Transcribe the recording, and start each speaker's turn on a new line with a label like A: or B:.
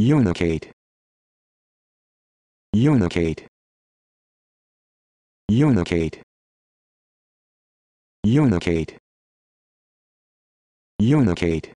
A: Unicate. Unicate. Unicate. Unicate. Unicate.